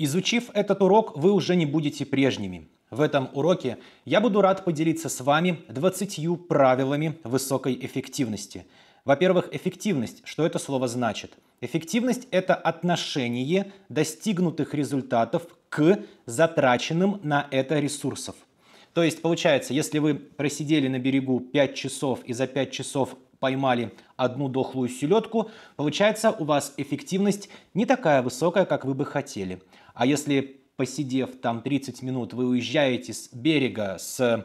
Изучив этот урок, вы уже не будете прежними. В этом уроке я буду рад поделиться с вами 20 правилами высокой эффективности. Во-первых, эффективность. Что это слово значит? Эффективность – это отношение достигнутых результатов к затраченным на это ресурсов. То есть, получается, если вы просидели на берегу 5 часов и за 5 часов поймали одну дохлую селедку, получается у вас эффективность не такая высокая, как вы бы хотели. А если посидев там 30 минут, вы уезжаете с берега с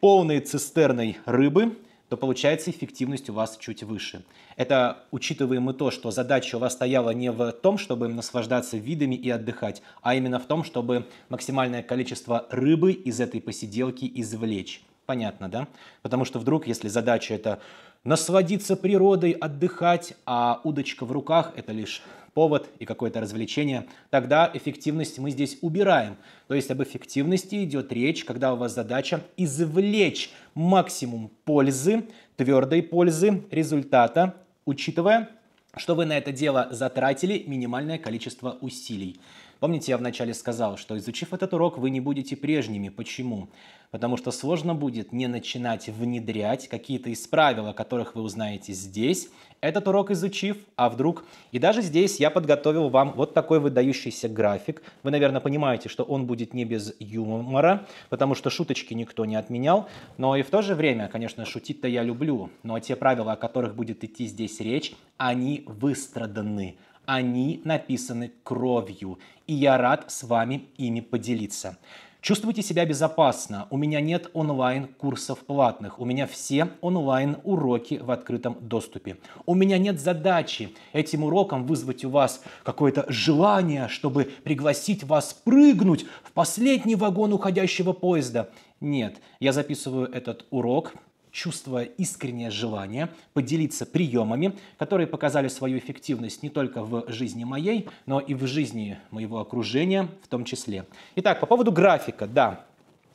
полной цистерной рыбы, то получается эффективность у вас чуть выше. Это учитываем и то, что задача у вас стояла не в том, чтобы наслаждаться видами и отдыхать, а именно в том, чтобы максимальное количество рыбы из этой посиделки извлечь. Понятно, да? Потому что вдруг, если задача это насладиться природой, отдыхать, а удочка в руках – это лишь повод и какое-то развлечение, тогда эффективность мы здесь убираем. То есть об эффективности идет речь, когда у вас задача извлечь максимум пользы, твердой пользы, результата, учитывая, что вы на это дело затратили минимальное количество усилий. Помните, я вначале сказал, что изучив этот урок, вы не будете прежними. Почему? Потому что сложно будет не начинать внедрять какие-то из правил, о которых вы узнаете здесь, этот урок изучив, а вдруг... И даже здесь я подготовил вам вот такой выдающийся график. Вы, наверное, понимаете, что он будет не без юмора, потому что шуточки никто не отменял. Но и в то же время, конечно, шутить-то я люблю, но те правила, о которых будет идти здесь речь, они выстраданы, они написаны кровью, и я рад с вами ими поделиться. Чувствуйте себя безопасно. У меня нет онлайн-курсов платных. У меня все онлайн-уроки в открытом доступе. У меня нет задачи этим уроком вызвать у вас какое-то желание, чтобы пригласить вас прыгнуть в последний вагон уходящего поезда. Нет, я записываю этот урок – чувство искреннее желание поделиться приемами, которые показали свою эффективность не только в жизни моей, но и в жизни моего окружения в том числе. Итак, по поводу графика, да.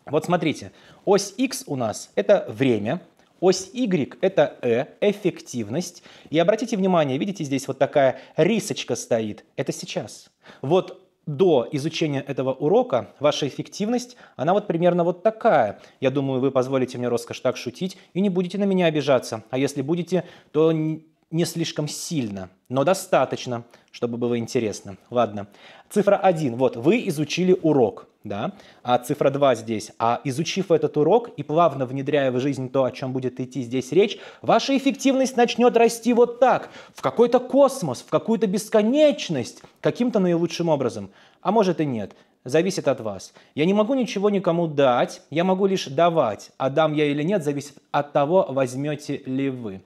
Вот смотрите, ось X у нас – это время, Ось Y – это E, эффективность. И обратите внимание, видите, здесь вот такая рисочка стоит. Это сейчас. Вот до изучения этого урока ваша эффективность, она вот примерно вот такая. Я думаю, вы позволите мне роскошь так шутить и не будете на меня обижаться. А если будете, то не слишком сильно, но достаточно, чтобы было интересно. Ладно. Цифра 1. Вот, вы изучили урок да, а цифра 2 здесь. А изучив этот урок и плавно внедряя в жизнь то, о чем будет идти здесь речь, ваша эффективность начнет расти вот так, в какой-то космос, в какую-то бесконечность, каким-то наилучшим образом. А может и нет. Зависит от вас. Я не могу ничего никому дать, я могу лишь давать. А дам я или нет, зависит от того, возьмете ли вы.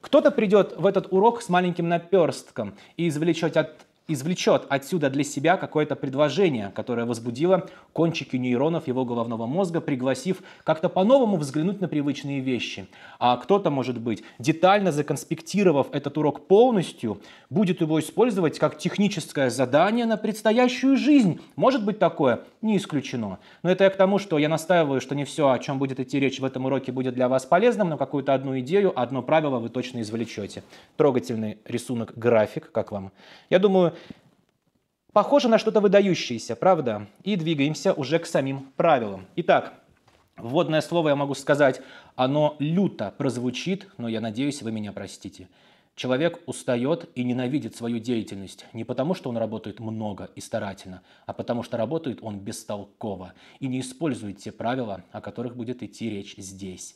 Кто-то придет в этот урок с маленьким наперстком и извлечет от извлечет отсюда для себя какое-то предложение, которое возбудило кончики нейронов его головного мозга, пригласив как-то по-новому взглянуть на привычные вещи. А кто-то, может быть, детально законспектировав этот урок полностью, будет его использовать как техническое задание на предстоящую жизнь. Может быть такое? Не исключено. Но это я к тому, что я настаиваю, что не все, о чем будет идти речь в этом уроке, будет для вас полезным, но какую-то одну идею, одно правило вы точно извлечете. Трогательный рисунок, график, как вам? Я думаю, Похоже на что-то выдающееся, правда? И двигаемся уже к самим правилам. Итак, вводное слово я могу сказать, оно люто прозвучит, но я надеюсь, вы меня простите. Человек устает и ненавидит свою деятельность не потому, что он работает много и старательно, а потому что работает он бестолково и не использует те правила, о которых будет идти речь здесь.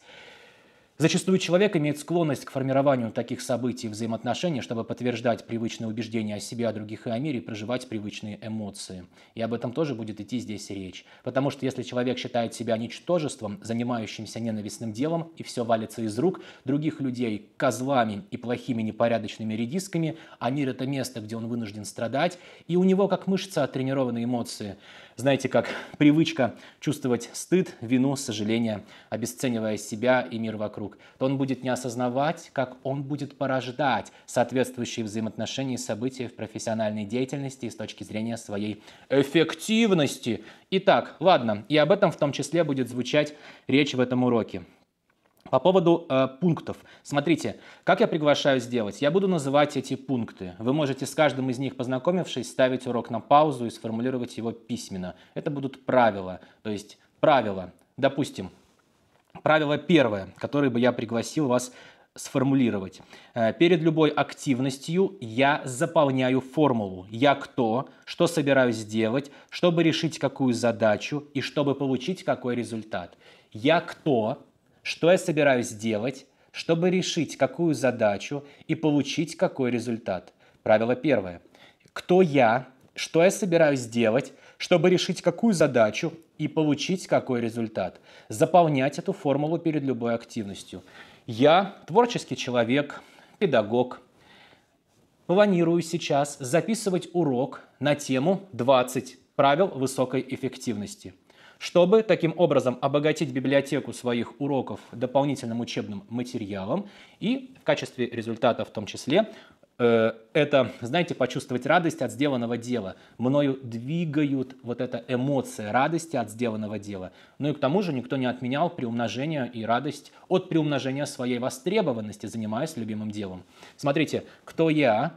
Зачастую человек имеет склонность к формированию таких событий и взаимоотношений, чтобы подтверждать привычные убеждения о себе, о других и о мире, и проживать привычные эмоции. И об этом тоже будет идти здесь речь. Потому что если человек считает себя ничтожеством, занимающимся ненавистным делом, и все валится из рук других людей козлами и плохими непорядочными редисками, а мир – это место, где он вынужден страдать, и у него как мышца оттренированы эмоции – знаете, как привычка чувствовать стыд, вину, сожаление, обесценивая себя и мир вокруг, то он будет не осознавать, как он будет порождать соответствующие взаимоотношения и события в профессиональной деятельности с точки зрения своей эффективности. Итак, ладно, и об этом в том числе будет звучать речь в этом уроке. По поводу э, пунктов. Смотрите, как я приглашаю сделать? Я буду называть эти пункты. Вы можете с каждым из них, познакомившись, ставить урок на паузу и сформулировать его письменно. Это будут правила. То есть правила. Допустим, правило первое, которое бы я пригласил вас сформулировать. Э, перед любой активностью я заполняю формулу. Я кто, что собираюсь сделать, чтобы решить какую задачу и чтобы получить какой результат. Я кто, что я собираюсь делать, чтобы решить какую задачу и получить какой результат. Правило первое. Кто я, что я собираюсь делать, чтобы решить какую задачу и получить какой результат. Заполнять эту формулу перед любой активностью. Я творческий человек, педагог. Планирую сейчас записывать урок на тему 20 правил высокой эффективности. Чтобы таким образом обогатить библиотеку своих уроков дополнительным учебным материалом и в качестве результата в том числе э, это, знаете, почувствовать радость от сделанного дела. Мною двигают вот эта эмоция радости от сделанного дела. Ну и к тому же никто не отменял приумножение и радость от приумножения своей востребованности, занимаясь любимым делом. Смотрите, кто я,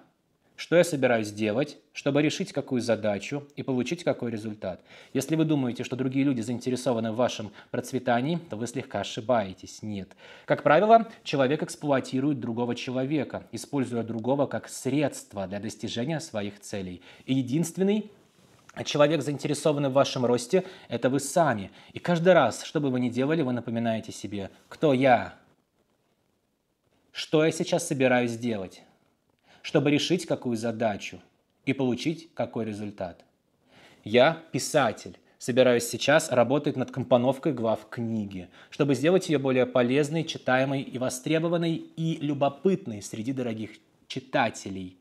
что я собираюсь делать, чтобы решить какую задачу и получить какой результат. Если вы думаете, что другие люди заинтересованы в вашем процветании, то вы слегка ошибаетесь. Нет. Как правило, человек эксплуатирует другого человека, используя другого как средство для достижения своих целей. И единственный Человек заинтересованный в вашем росте – это вы сами. И каждый раз, что бы вы ни делали, вы напоминаете себе, кто я, что я сейчас собираюсь делать чтобы решить какую задачу и получить какой результат. Я писатель, собираюсь сейчас работать над компоновкой глав книги, чтобы сделать ее более полезной, читаемой и востребованной и любопытной среди дорогих читателей.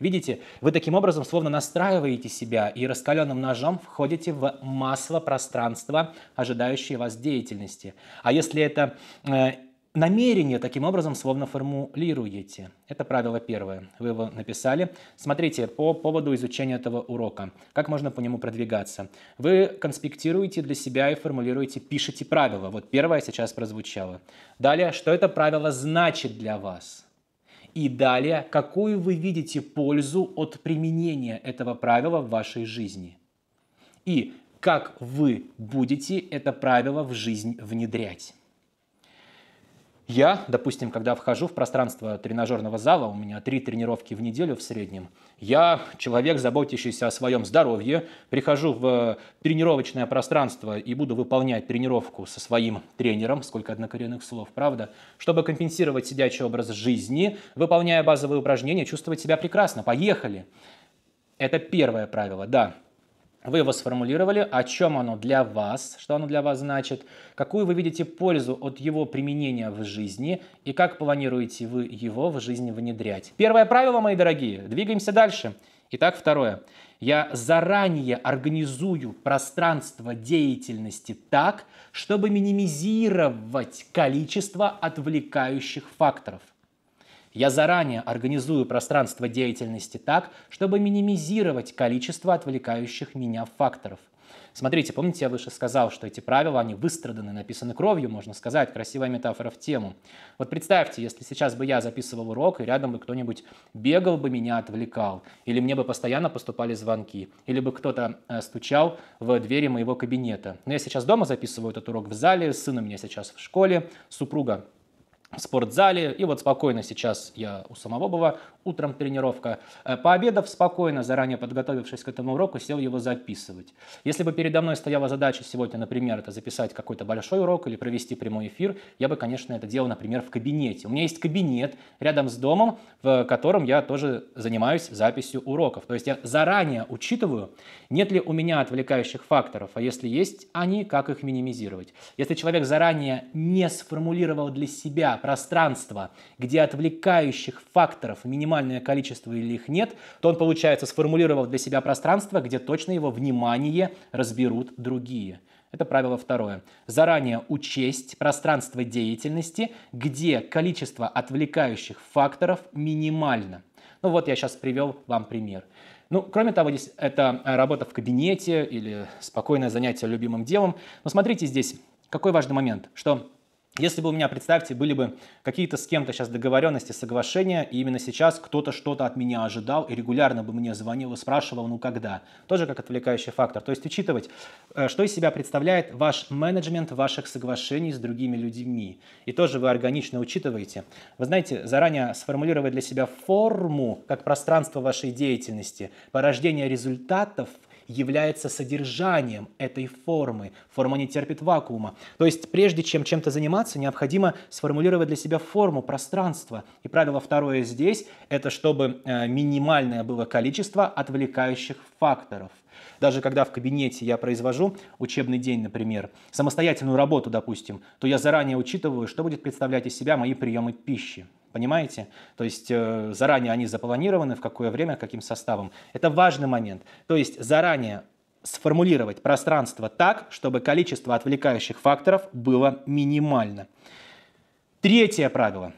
Видите, вы таким образом словно настраиваете себя и раскаленным ножом входите в масло пространства, ожидающее вас деятельности. А если это э, намерение таким образом словно формулируете. Это правило первое. Вы его написали. Смотрите, по поводу изучения этого урока, как можно по нему продвигаться. Вы конспектируете для себя и формулируете, пишите правила Вот первое сейчас прозвучало. Далее, что это правило значит для вас. И далее, какую вы видите пользу от применения этого правила в вашей жизни. И как вы будете это правило в жизнь внедрять. Я, допустим, когда вхожу в пространство тренажерного зала, у меня три тренировки в неделю в среднем, я, человек, заботящийся о своем здоровье, прихожу в тренировочное пространство и буду выполнять тренировку со своим тренером, сколько однокоренных слов, правда, чтобы компенсировать сидячий образ жизни, выполняя базовые упражнения, чувствовать себя прекрасно. Поехали! Это первое правило, да. Вы его сформулировали, о чем оно для вас, что оно для вас значит, какую вы видите пользу от его применения в жизни и как планируете вы его в жизни внедрять. Первое правило, мои дорогие, двигаемся дальше. Итак, второе. Я заранее организую пространство деятельности так, чтобы минимизировать количество отвлекающих факторов – я заранее организую пространство деятельности так, чтобы минимизировать количество отвлекающих меня факторов. Смотрите, помните, я выше сказал, что эти правила, они выстраданы, написаны кровью, можно сказать, красивая метафора в тему. Вот представьте, если сейчас бы я записывал урок, и рядом бы кто-нибудь бегал бы, меня отвлекал, или мне бы постоянно поступали звонки, или бы кто-то э, стучал в двери моего кабинета. Но я сейчас дома записываю этот урок в зале, сын у меня сейчас в школе, супруга в спортзале. И вот спокойно сейчас я у самого была, утром тренировка. Э, пообедав спокойно, заранее подготовившись к этому уроку, сел его записывать. Если бы передо мной стояла задача сегодня, например, это записать какой-то большой урок или провести прямой эфир, я бы, конечно, это делал, например, в кабинете. У меня есть кабинет рядом с домом, в котором я тоже занимаюсь записью уроков. То есть я заранее учитываю, нет ли у меня отвлекающих факторов, а если есть они, как их минимизировать. Если человек заранее не сформулировал для себя пространство, где отвлекающих факторов минимально минимальное количество или их нет, то он, получается, сформулировал для себя пространство, где точно его внимание разберут другие. Это правило второе. Заранее учесть пространство деятельности, где количество отвлекающих факторов минимально. Ну вот я сейчас привел вам пример. Ну, кроме того, здесь это э, работа в кабинете или спокойное занятие любимым делом. Но смотрите здесь, какой важный момент, что если бы у меня, представьте, были бы какие-то с кем-то сейчас договоренности, соглашения, и именно сейчас кто-то что-то от меня ожидал и регулярно бы мне звонил и спрашивал, ну когда. Тоже как отвлекающий фактор. То есть учитывать, э, что из себя представляет ваш менеджмент ваших соглашений с другими людьми. И тоже вы органично учитываете. Вы знаете, заранее сформулировать для себя форму как пространство вашей деятельности, порождение результатов – является содержанием этой формы. Форма не терпит вакуума. То есть прежде чем чем-то заниматься, необходимо сформулировать для себя форму, пространство. И правило второе здесь – это чтобы э, минимальное было количество отвлекающих факторов. Даже когда в кабинете я произвожу учебный день, например, самостоятельную работу, допустим, то я заранее учитываю, что будет представлять из себя мои приемы пищи. Понимаете? То есть э, заранее они запланированы, в какое время, каким составом. Это важный момент. То есть заранее сформулировать пространство так, чтобы количество отвлекающих факторов было минимально. Третье правило.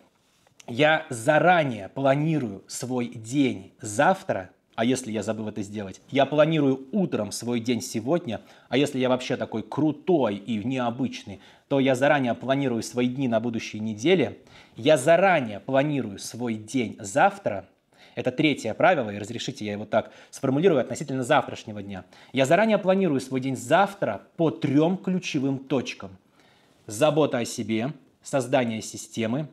Я заранее планирую свой день завтра, а если я забыл это сделать, я планирую утром свой день сегодня, а если я вообще такой крутой и необычный, то я заранее планирую свои дни на будущей неделе, я заранее планирую свой день завтра, это третье правило, и разрешите я его так сформулирую относительно завтрашнего дня. Я заранее планирую свой день завтра по трем ключевым точкам. Забота о себе, создание системы,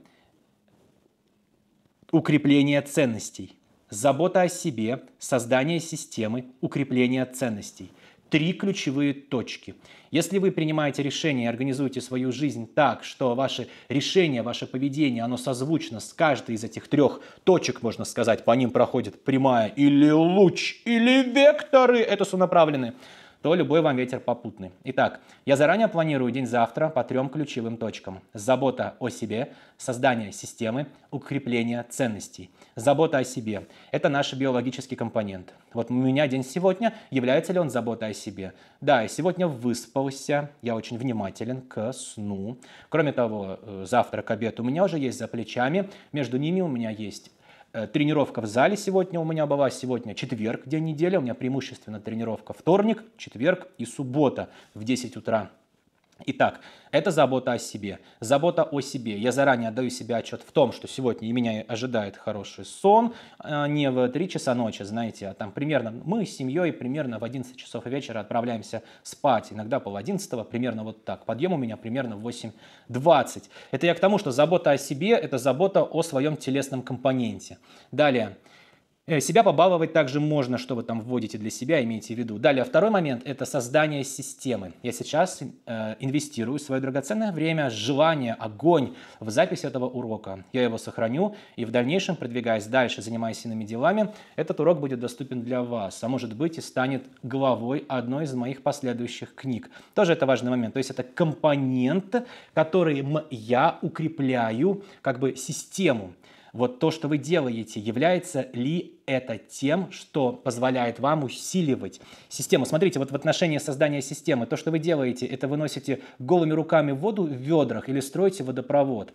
укрепление ценностей. Забота о себе, создание системы, укрепление ценностей – три ключевые точки. Если вы принимаете решение и организуете свою жизнь так, что ваше решение, ваше поведение, оно созвучно с каждой из этих трех точек, можно сказать, по ним проходит прямая или луч, или векторы это сонаправлены, то любой вам ветер попутный. Итак, я заранее планирую день завтра по трем ключевым точкам. Забота о себе, создание системы, укрепление ценностей. Забота о себе – это наш биологический компонент. Вот у меня день сегодня, является ли он заботой о себе? Да, я сегодня выспался, я очень внимателен к сну. Кроме того, э, завтра к обеду у меня уже есть за плечами, между ними у меня есть Э, тренировка в зале сегодня у меня была. Сегодня четверг, день недели. У меня преимущественно тренировка вторник, четверг и суббота в 10 утра Итак, это забота о себе. Забота о себе. Я заранее отдаю себе отчет в том, что сегодня меня ожидает хороший сон, э, не в 3 часа ночи, знаете, а там примерно мы с семьей примерно в 11 часов вечера отправляемся спать, иногда пол 11, примерно вот так. Подъем у меня примерно в 8.20. Это я к тому, что забота о себе – это забота о своем телесном компоненте. Далее, Э, себя побаловать также можно, что вы там вводите для себя, имейте в виду. Далее, второй момент – это создание системы. Я сейчас э, инвестирую свое драгоценное время, желание, огонь в запись этого урока. Я его сохраню и в дальнейшем, продвигаясь дальше, занимаясь иными делами, этот урок будет доступен для вас, а может быть и станет главой одной из моих последующих книг. Тоже это важный момент. То есть это компонент, который я укрепляю как бы систему вот то, что вы делаете, является ли это тем, что позволяет вам усиливать систему. Смотрите, вот в отношении создания системы, то, что вы делаете, это вы носите голыми руками воду в ведрах или строите водопровод.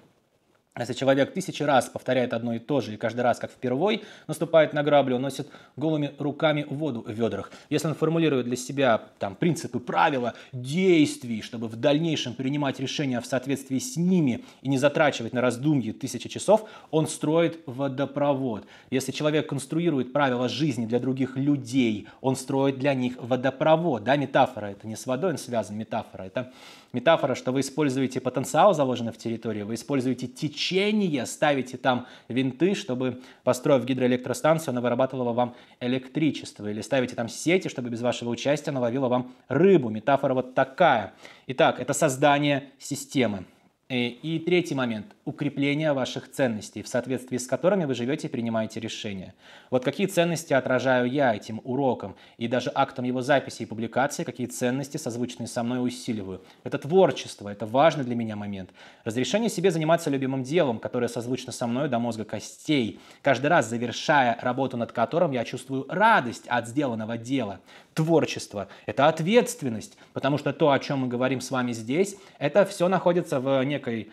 Если человек тысячи раз повторяет одно и то же и каждый раз, как впервой, наступает на грабли граблю, носит голыми руками воду в ведрах. Если он формулирует для себя там, принципы, правила, действий, чтобы в дальнейшем принимать решения в соответствии с ними и не затрачивать на раздумье тысячи часов, он строит водопровод. Если человек конструирует правила жизни для других людей, он строит для них водопровод. Да, метафора это не с водой он связан, метафора это метафора, что вы используете потенциал, заложенный в территории, вы используете течение, ставите там винты, чтобы, построив гидроэлектростанцию, она вырабатывала вам электричество, или ставите там сети, чтобы без вашего участия она ловила вам рыбу. Метафора вот такая. Итак, это создание системы. Э, и третий момент – укрепление ваших ценностей, в соответствии с которыми вы живете и принимаете решения. Вот какие ценности отражаю я этим уроком и даже актом его записи и публикации, какие ценности, созвучные со мной, усиливаю. Это творчество, это важный для меня момент. Разрешение себе заниматься любимым делом, которое созвучно со мной до мозга костей. Каждый раз, завершая работу над которым, я чувствую радость от сделанного дела. Творчество – это ответственность, потому что то, о чем мы говорим с вами здесь, это все находится в неком некой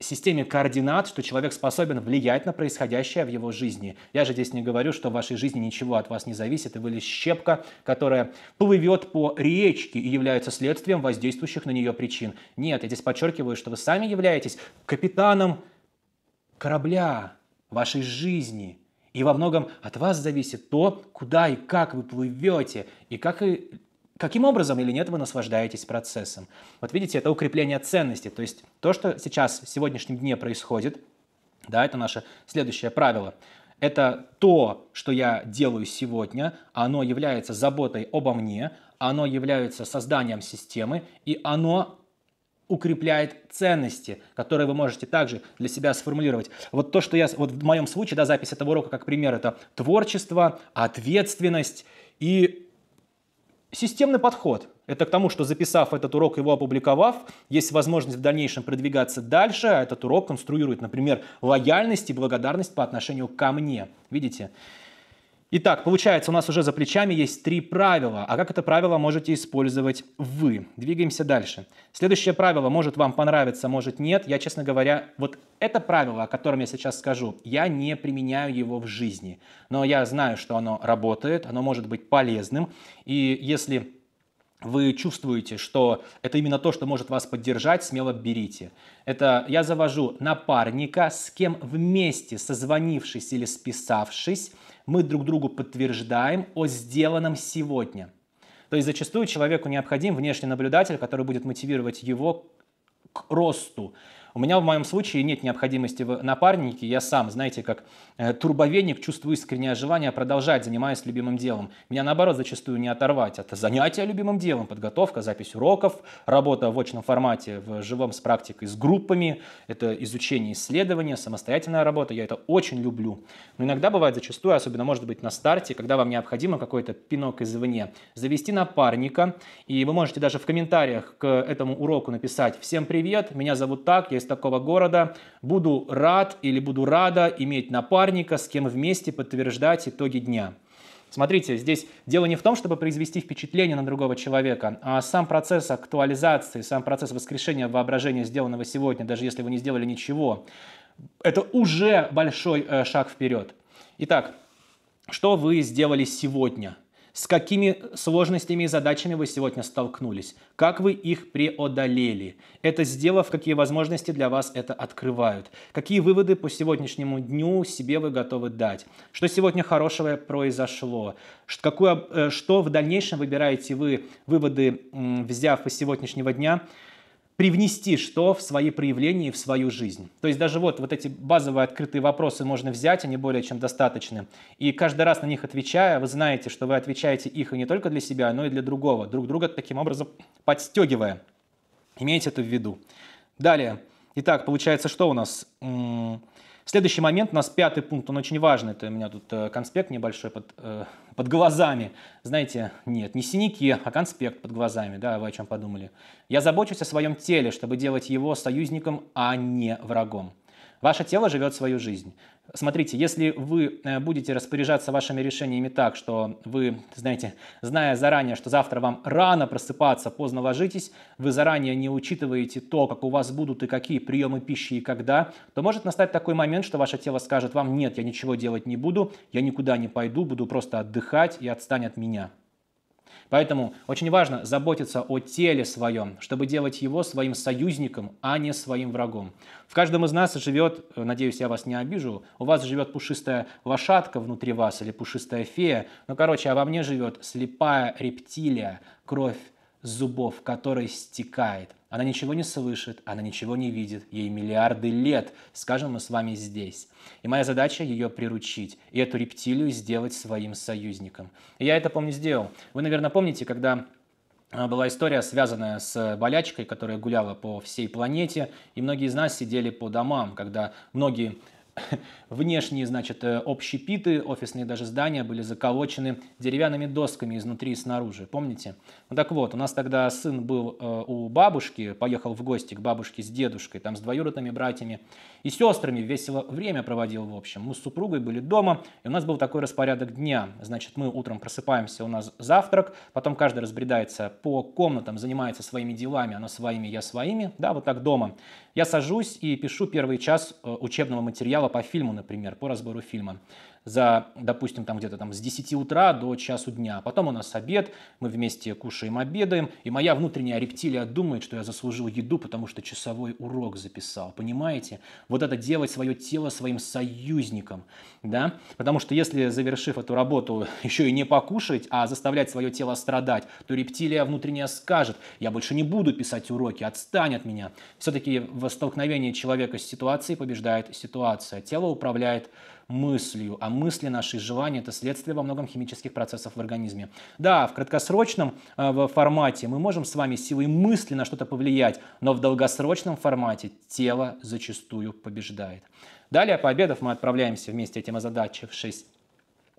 системе координат, что человек способен влиять на происходящее в его жизни. Я же здесь не говорю, что в вашей жизни ничего от вас не зависит, и вы лишь щепка, которая плывет по речке и является следствием воздействующих на нее причин. Нет, я здесь подчеркиваю, что вы сами являетесь капитаном корабля вашей жизни – и во многом от вас зависит то, куда и как вы плывете, и как и каким образом или нет вы наслаждаетесь процессом. Вот видите, это укрепление ценности, то есть то, что сейчас в сегодняшнем дне происходит, да, это наше следующее правило. Это то, что я делаю сегодня, оно является заботой обо мне, оно является созданием системы, и оно укрепляет ценности, которые вы можете также для себя сформулировать. Вот то, что я, вот в моем случае, да, запись этого урока как пример, это творчество, ответственность и Системный подход – это к тому, что записав этот урок, его опубликовав, есть возможность в дальнейшем продвигаться дальше, а этот урок конструирует, например, лояльность и благодарность по отношению ко мне. Видите? Итак, получается, у нас уже за плечами есть три правила. А как это правило можете использовать вы? Двигаемся дальше. Следующее правило может вам понравиться, может нет. Я, честно говоря, вот это правило, о котором я сейчас скажу, я не применяю его в жизни. Но я знаю, что оно работает, оно может быть полезным. И если вы чувствуете, что это именно то, что может вас поддержать, смело берите. Это я завожу напарника, с кем вместе, созвонившись или списавшись, мы друг другу подтверждаем о сделанном сегодня. То есть зачастую человеку необходим внешний наблюдатель, который будет мотивировать его к росту. У меня в моем случае нет необходимости в напарнике. Я сам, знаете, как э, турбовеник, чувствую искреннее желание продолжать, занимаясь любимым делом. Меня, наоборот, зачастую не оторвать от занятия любимым делом. Подготовка, запись уроков, работа в очном формате, в живом с практикой, с группами. Это изучение исследования, самостоятельная работа. Я это очень люблю. Но иногда бывает зачастую, особенно, может быть, на старте, когда вам необходимо какой-то пинок извне, завести напарника. И вы можете даже в комментариях к этому уроку написать «Всем привет, меня зовут так, я такого города. Буду рад или буду рада иметь напарника, с кем вместе подтверждать итоги дня. Смотрите, здесь дело не в том, чтобы произвести впечатление на другого человека, а сам процесс актуализации, сам процесс воскрешения воображения, сделанного сегодня, даже если вы не сделали ничего, это уже большой э, шаг вперед. Итак, что вы сделали сегодня – с какими сложностями и задачами вы сегодня столкнулись? Как вы их преодолели? Это сделав, какие возможности для вас это открывают? Какие выводы по сегодняшнему дню себе вы готовы дать? Что сегодня хорошего произошло? Какое, э, что в дальнейшем выбираете вы выводы, взяв из сегодняшнего дня? привнести что в свои проявления и в свою жизнь. То есть даже вот, вот эти базовые открытые вопросы можно взять, они более чем достаточны. И каждый раз на них отвечая, вы знаете, что вы отвечаете их и не только для себя, но и для другого, друг друга таким образом подстегивая. Имейте это в виду. Далее. Итак, получается, что у нас? Следующий момент у нас пятый пункт, он очень важный. Это у меня тут э, конспект небольшой под, э, под глазами. Знаете, нет, не синяки, а конспект под глазами. Да, вы о чем подумали. Я забочусь о своем теле, чтобы делать его союзником, а не врагом. Ваше тело живет свою жизнь. Смотрите, если вы э, будете распоряжаться вашими решениями так, что вы, знаете, зная заранее, что завтра вам рано просыпаться, поздно ложитесь, вы заранее не учитываете то, как у вас будут и какие приемы пищи и когда, то может настать такой момент, что ваше тело скажет вам, нет, я ничего делать не буду, я никуда не пойду, буду просто отдыхать и отстань от меня. Поэтому очень важно заботиться о теле своем, чтобы делать его своим союзником, а не своим врагом. В каждом из нас живет, надеюсь, я вас не обижу, у вас живет пушистая лошадка внутри вас или пушистая фея. Ну, короче, а во мне живет слепая рептилия, кровь зубов, которой стекает. Она ничего не слышит, она ничего не видит, ей миллиарды лет, скажем мы с вами здесь. И моя задача ее приручить, и эту рептилию сделать своим союзником. И я это, помню, сделал. Вы, наверное, помните, когда а, была история, связанная с болячкой, которая гуляла по всей планете, и многие из нас сидели по домам, когда многие Внешние, значит, э, общепиты, офисные даже здания были заколочены деревянными досками изнутри и снаружи, помните? Ну так вот, у нас тогда сын был э, у бабушки, поехал в гости к бабушке с дедушкой, там с двоюродными братьями и сестрами весело время проводил, в общем. Мы с супругой были дома, и у нас был такой распорядок дня. Значит, мы утром просыпаемся, у нас завтрак, потом каждый разбредается по комнатам, занимается своими делами, она своими, я своими, да, вот так дома. Я сажусь и пишу первый час э, учебного материала по фильму, например, по разбору фильма за, допустим, там где-то там с 10 утра до часу дня. А потом у нас обед, мы вместе кушаем, обедаем, и моя внутренняя рептилия думает, что я заслужил еду, потому что часовой урок записал, понимаете? Вот это делать свое тело своим союзником, да? Потому что если, завершив эту работу, еще и не покушать, а заставлять свое тело страдать, то рептилия внутренняя скажет, я больше не буду писать уроки, отстань от меня. Все-таки в столкновении человека с ситуацией побеждает ситуация. Тело управляет мыслью. А мысли наши, желания – это следствие во многом химических процессов в организме. Да, в краткосрочном э, в формате мы можем с вами силой мысли на что-то повлиять, но в долгосрочном формате тело зачастую побеждает. Далее, пообедав, мы отправляемся вместе этим озадачившись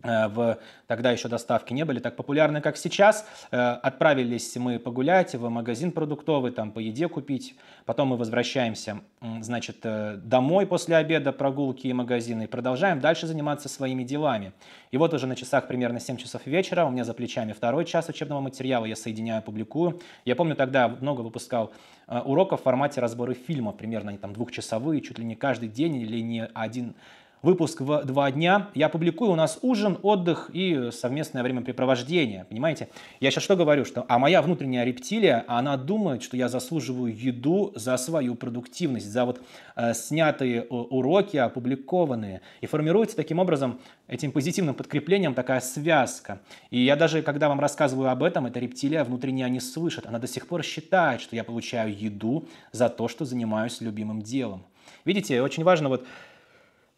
Э, в тогда еще доставки не были так популярны, как сейчас. Э, отправились мы погулять в магазин продуктовый, там по еде купить. Потом мы возвращаемся, значит, э, домой после обеда, прогулки и магазины. И продолжаем дальше заниматься своими делами. И вот уже на часах примерно 7 часов вечера, у меня за плечами второй час учебного материала, я соединяю, публикую. Я помню, тогда много выпускал уроков в формате разборы фильма, примерно они там двухчасовые, чуть ли не каждый день или не один выпуск в два дня. Я публикую у нас ужин, отдых и совместное времяпрепровождение, понимаете? Я сейчас что говорю, что а моя внутренняя рептилия, она думает, что я заслуживаю еду за свою продуктивность, за вот э, снятые э, уроки, опубликованные. И формируется таким образом, этим позитивным подкреплением такая связка. И я даже, когда вам рассказываю об этом, эта рептилия внутренняя не слышит. Она до сих пор считает, что я получаю еду за то, что занимаюсь любимым делом. Видите, очень важно вот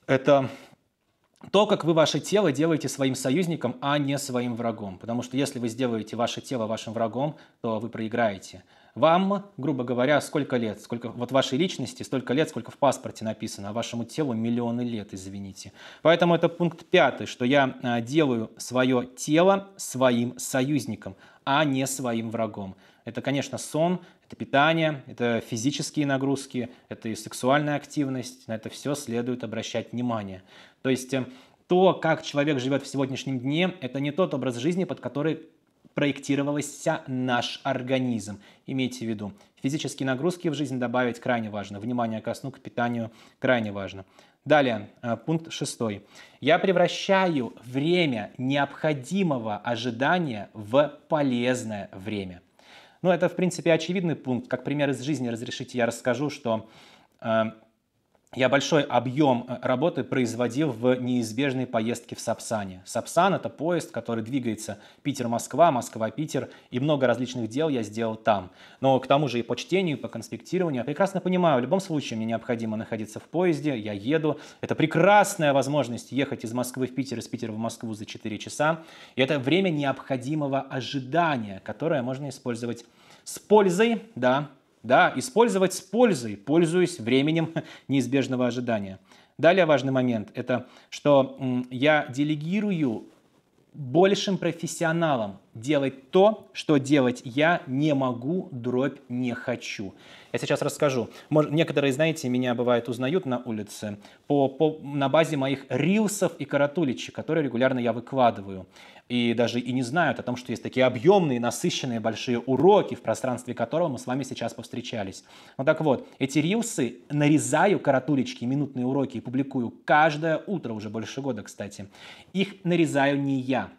это то, как вы ваше тело делаете своим союзником, а не своим врагом. Потому что если вы сделаете ваше тело вашим врагом, то вы проиграете. Вам, грубо говоря, сколько лет? Сколько, вот вашей личности столько лет, сколько в паспорте написано, а вашему телу миллионы лет, извините. Поэтому это пункт пятый, что я а, делаю свое тело своим союзником, а не своим врагом. Это, конечно, сон, это питание, это физические нагрузки, это и сексуальная активность. На это все следует обращать внимание. То есть эм, то, как человек живет в сегодняшнем дне, это не тот образ жизни, под который проектировался наш организм. Имейте в виду, физические нагрузки в жизнь добавить крайне важно. Внимание ко сну, к питанию крайне важно. Далее, э, пункт шестой. Я превращаю время необходимого ожидания в полезное время. Ну, это, в принципе, очевидный пункт. Как пример из жизни разрешите, я расскажу, что э, я большой объем э, работы производил в неизбежной поездке в Сапсане. Сапсан – это поезд, который двигается Питер-Москва, Москва-Питер, и много различных дел я сделал там. Но к тому же и по чтению, и по конспектированию я прекрасно понимаю, в любом случае мне необходимо находиться в поезде, я еду. Это прекрасная возможность ехать из Москвы в Питер, из Питера в Москву за 4 часа. И это время необходимого ожидания, которое можно использовать с пользой, да, да, использовать с пользой, пользуясь временем неизбежного ожидания. Далее важный момент – это что я делегирую большим профессионалам делать то, что делать я не могу, дробь не хочу. Я сейчас расскажу. Может, некоторые, знаете, меня бывает узнают на улице по, по, на базе моих рилсов и каратуличек, которые регулярно я выкладываю. И даже и не знают о том, что есть такие объемные, насыщенные большие уроки, в пространстве которого мы с вами сейчас повстречались. Ну так вот, эти рилсы нарезаю, каратулечки, минутные уроки, и публикую каждое утро, уже больше года, кстати. Их нарезаю не я,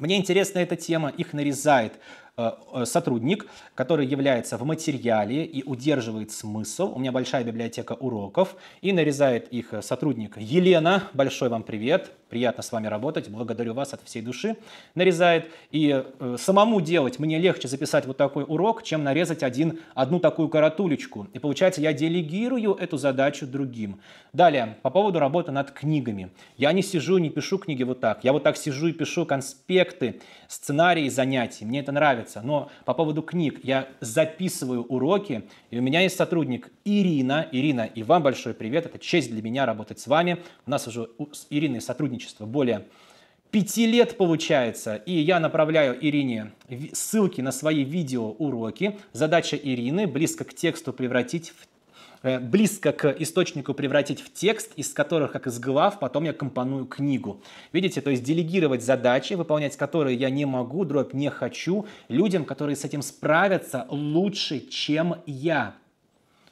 мне интересна эта тема, их нарезает э, э, сотрудник, который является в материале и удерживает смысл. У меня большая библиотека уроков, и нарезает их э, сотрудник Елена. Большой вам привет приятно с вами работать, благодарю вас от всей души, нарезает. И э, самому делать мне легче записать вот такой урок, чем нарезать один, одну такую каратулечку. И получается, я делегирую эту задачу другим. Далее, по поводу работы над книгами. Я не сижу, не пишу книги вот так. Я вот так сижу и пишу конспекты, сценарии занятий. Мне это нравится. Но по поводу книг я записываю уроки, и у меня есть сотрудник Ирина. Ирина, и вам большой привет. Это честь для меня работать с вами. У нас уже с Ириной сотрудник сотрудничества. Более пяти лет получается. И я направляю Ирине ссылки на свои видеоуроки. Задача Ирины близко к тексту превратить в э, близко к источнику превратить в текст, из которых, как из глав, потом я компоную книгу. Видите, то есть делегировать задачи, выполнять которые я не могу, дробь не хочу, людям, которые с этим справятся лучше, чем я.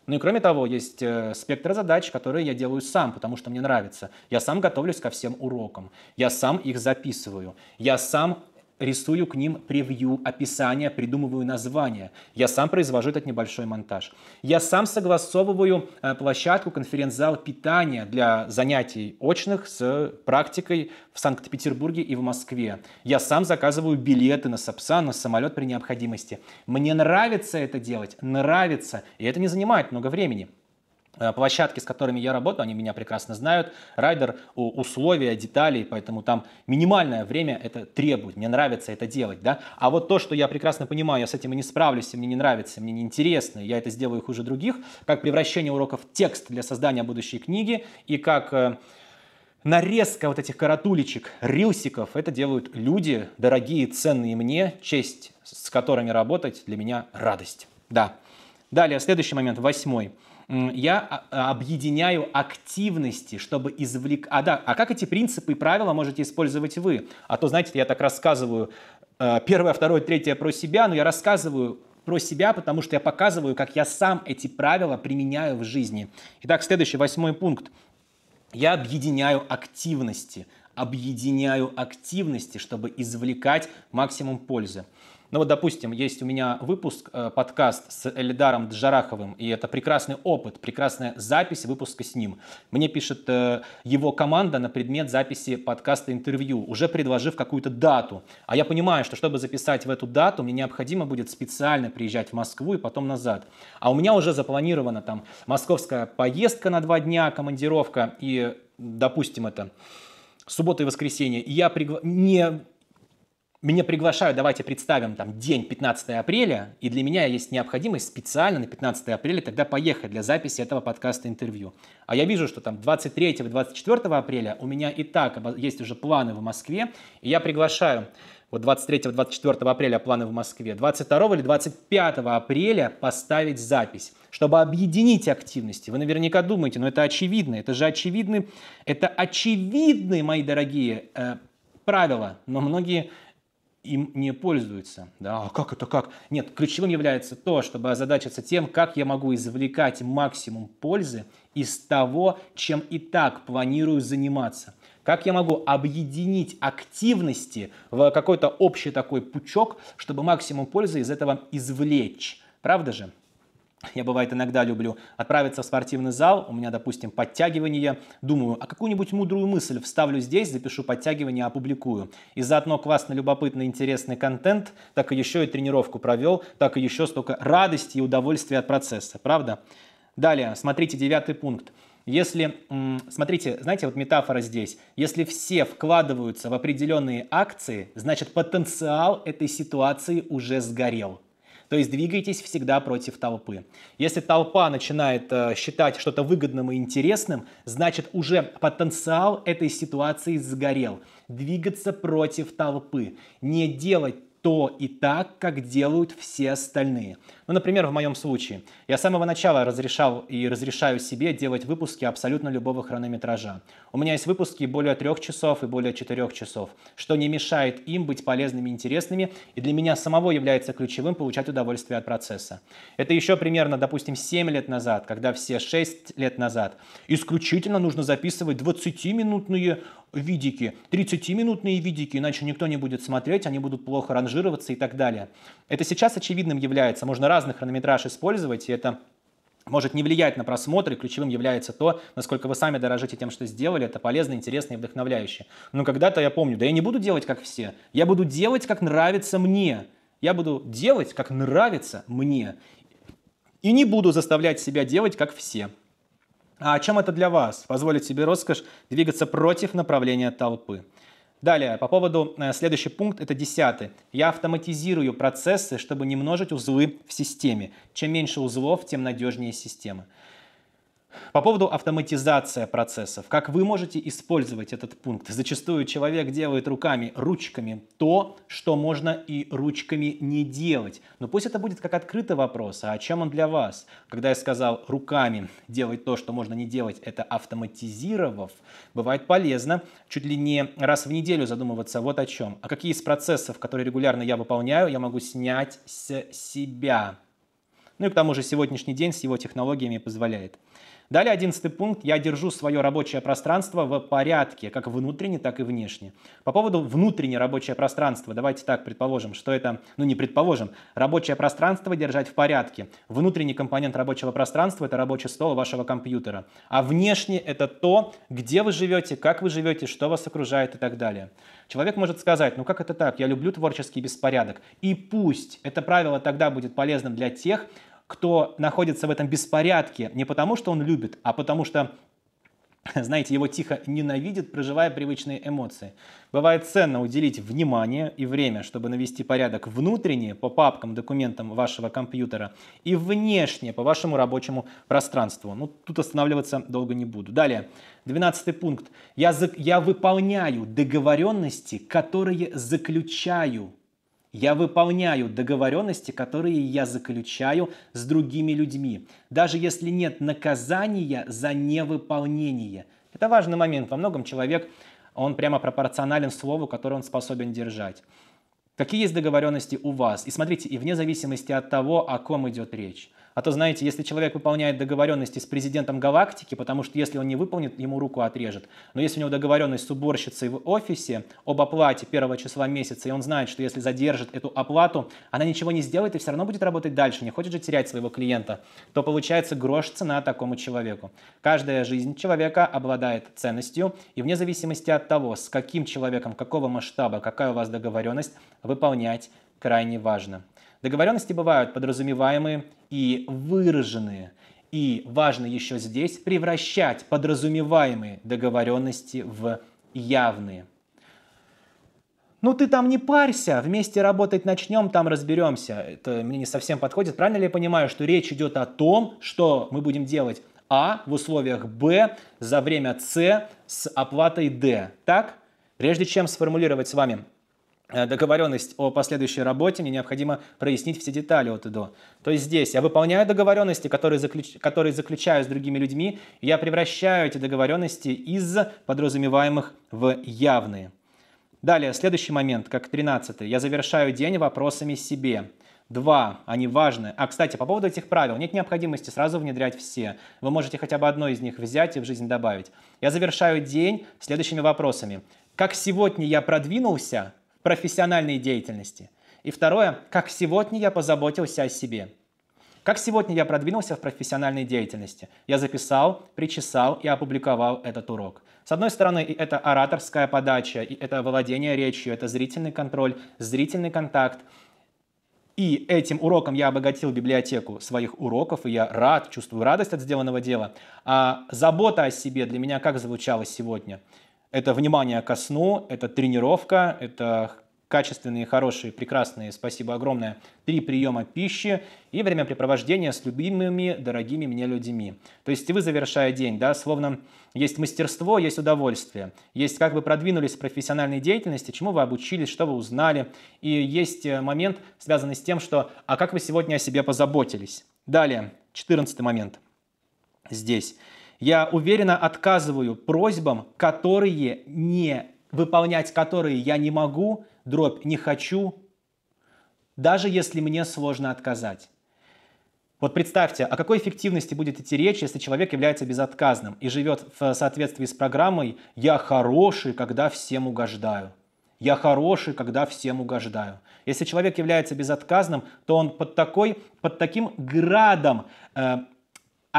Ну и кроме того, есть э, спектр задач, которые я делаю сам, потому что мне нравится. Я сам готовлюсь ко всем урокам. Я сам их записываю. Я сам рисую к ним превью, описание, придумываю название. Я сам произвожу этот небольшой монтаж. Я сам согласовываю э, площадку, конференц-зал питания для занятий очных с практикой в Санкт-Петербурге и в Москве. Я сам заказываю билеты на Сапсан, на самолет при необходимости. Мне нравится это делать, нравится, и это не занимает много времени. Э, площадки, с которыми я работаю, они меня прекрасно знают. Райдер, условия, детали, поэтому там минимальное время это требует. Мне нравится это делать, да. А вот то, что я прекрасно понимаю, я с этим и не справлюсь, и мне не нравится, мне не интересно, я это сделаю хуже других, как превращение уроков в текст для создания будущей книги и как э, нарезка вот этих каратулечек, рилсиков, это делают люди, дорогие, ценные мне, честь с которыми работать, для меня радость. Да. Далее, следующий момент, восьмой – я а, а, объединяю активности, чтобы извлек... А, да, а как эти принципы и правила можете использовать вы? А то, знаете, я так рассказываю э, первое, второе, третье про себя, но я рассказываю про себя, потому что я показываю, как я сам эти правила применяю в жизни. Итак, следующий, восьмой пункт. Я объединяю активности. Объединяю активности, чтобы извлекать максимум пользы. Ну вот, допустим, есть у меня выпуск, э, подкаст с Эльдаром Джараховым, и это прекрасный опыт, прекрасная запись выпуска с ним. Мне пишет э, его команда на предмет записи подкаста интервью, уже предложив какую-то дату. А я понимаю, что чтобы записать в эту дату, мне необходимо будет специально приезжать в Москву и потом назад. А у меня уже запланирована там московская поездка на два дня, командировка, и, допустим, это суббота и воскресенье, и я пригла... не меня приглашают, давайте представим там день 15 апреля, и для меня есть необходимость специально на 15 апреля тогда поехать для записи этого подкаста интервью. А я вижу, что там 23-24 апреля у меня и так есть уже планы в Москве, и я приглашаю вот 23-24 апреля планы в Москве, 22 или 25 апреля поставить запись, чтобы объединить активности. Вы наверняка думаете, но ну это очевидно, это же очевидны, это очевидные, мои дорогие, э, правила, но многие им не пользуются. Да, а как это как? Нет, ключевым является то, чтобы озадачиться тем, как я могу извлекать максимум пользы из того, чем и так планирую заниматься. Как я могу объединить активности в какой-то общий такой пучок, чтобы максимум пользы из этого извлечь. Правда же? я бывает иногда люблю отправиться в спортивный зал, у меня, допустим, подтягивание, думаю, а какую-нибудь мудрую мысль вставлю здесь, запишу подтягивание, опубликую. И заодно классно, любопытный, интересный контент, так и еще и тренировку провел, так и еще столько радости и удовольствия от процесса, правда? Далее, смотрите, девятый пункт. Если, смотрите, знаете, вот метафора здесь. Если все вкладываются в определенные акции, значит потенциал этой ситуации уже сгорел. То есть двигайтесь всегда против толпы. Если толпа начинает э, считать что-то выгодным и интересным, значит уже потенциал этой ситуации сгорел. Двигаться против толпы, не делать то и так, как делают все остальные. Ну, например, в моем случае. Я с самого начала разрешал и разрешаю себе делать выпуски абсолютно любого хронометража. У меня есть выпуски более трех часов и более четырех часов, что не мешает им быть полезными и интересными, и для меня самого является ключевым получать удовольствие от процесса. Это еще примерно, допустим, 7 лет назад, когда все 6 лет назад исключительно нужно записывать 20-минутные видики, 30-минутные видики, иначе никто не будет смотреть, они будут плохо ранжироваться и так далее. Это сейчас очевидным является. Можно разный хронометраж использовать, и это может не влиять на просмотр, и ключевым является то, насколько вы сами дорожите тем, что сделали, это полезно, интересно и вдохновляюще. Но когда-то я помню, да я не буду делать, как все, я буду делать, как нравится мне. Я буду делать, как нравится мне. И не буду заставлять себя делать, как все. А о чем это для вас? Позволить себе роскошь двигаться против направления толпы. Далее, по поводу, э, следующий пункт, это десятый. Я автоматизирую процессы, чтобы не множить узлы в системе. Чем меньше узлов, тем надежнее система. По поводу автоматизации процессов. Как вы можете использовать этот пункт? Зачастую человек делает руками, ручками то, что можно и ручками не делать. Но пусть это будет как открытый вопрос, а о чем он для вас? Когда я сказал руками делать то, что можно не делать, это автоматизировав, бывает полезно чуть ли не раз в неделю задумываться вот о чем. А какие из процессов, которые регулярно я выполняю, я могу снять с себя? Ну и к тому же сегодняшний день с его технологиями позволяет. Далее, одиннадцатый пункт. Я держу свое рабочее пространство в порядке, как внутренне, так и внешне. По поводу внутреннее рабочее пространство, давайте так предположим, что это, ну не предположим, рабочее пространство держать в порядке. Внутренний компонент рабочего пространства – это рабочий стол вашего компьютера. А внешне – это то, где вы живете, как вы живете, что вас окружает и так далее. Человек может сказать, ну как это так, я люблю творческий беспорядок. И пусть это правило тогда будет полезным для тех, кто находится в этом беспорядке не потому, что он любит, а потому что знаете, его тихо ненавидит, проживая привычные эмоции. Бывает ценно уделить внимание и время, чтобы навести порядок внутренне по папкам, документам вашего компьютера и внешне по вашему рабочему пространству. Ну, тут останавливаться долго не буду. Далее, 12 пункт. Я, за... я выполняю договоренности, которые заключаю я выполняю договоренности, которые я заключаю с другими людьми, даже если нет наказания за невыполнение. Это важный момент. Во многом человек, он прямо пропорционален слову, которое он способен держать. Какие есть договоренности у вас? И смотрите, и вне зависимости от того, о ком идет речь – а то, знаете, если человек выполняет договоренности с президентом галактики, потому что если он не выполнит, ему руку отрежет. Но если у него договоренность с уборщицей в офисе об оплате первого числа месяца, и он знает, что если задержит эту оплату, она ничего не сделает и все равно будет работать дальше, не хочет же терять своего клиента, то получается грош цена такому человеку. Каждая жизнь человека обладает ценностью, и вне зависимости от того, с каким человеком, какого масштаба, какая у вас договоренность, выполнять крайне важно. Договоренности бывают подразумеваемые и выраженные. И важно еще здесь превращать подразумеваемые договоренности в явные. Ну ты там не парься, вместе работать начнем, там разберемся. Это мне не совсем подходит. Правильно ли я понимаю, что речь идет о том, что мы будем делать А в условиях Б за время С с оплатой Д? Так? Прежде чем сформулировать с вами Э, договоренность о последующей работе, мне необходимо прояснить все детали от и до. То есть здесь я выполняю договоренности, которые, заключ... которые заключаю с другими людьми, я превращаю эти договоренности из подразумеваемых в явные. Далее, следующий момент, как 13 я завершаю день вопросами себе. Два, они важны. А, кстати, по поводу этих правил, нет необходимости сразу внедрять все. Вы можете хотя бы одно из них взять и в жизнь добавить. Я завершаю день следующими вопросами. Как сегодня я продвинулся – профессиональной деятельности. И второе, как сегодня я позаботился о себе. Как сегодня я продвинулся в профессиональной деятельности? Я записал, причесал и опубликовал этот урок. С одной стороны, и это ораторская подача, и это владение речью, это зрительный контроль, зрительный контакт. И этим уроком я обогатил библиотеку своих уроков, и я рад, чувствую радость от сделанного дела. А забота о себе для меня как звучала сегодня? Это внимание ко сну, это тренировка, это качественные, хорошие, прекрасные, спасибо огромное, три приема пищи и времяпрепровождение с любимыми, дорогими мне людьми. То есть вы, завершая день, да, словно есть мастерство, есть удовольствие, есть как вы продвинулись в профессиональной деятельности, чему вы обучились, что вы узнали, и есть э, момент, связанный с тем, что «а как вы сегодня о себе позаботились?». Далее, 14 момент здесь – я уверенно отказываю просьбам, которые не выполнять которые я не могу, дробь не хочу, даже если мне сложно отказать. Вот представьте, о какой эффективности будет идти речь, если человек является безотказным и живет в соответствии с программой «я хороший, когда всем угождаю». Я хороший, когда всем угождаю. Если человек является безотказным, то он под, такой, под таким градом э,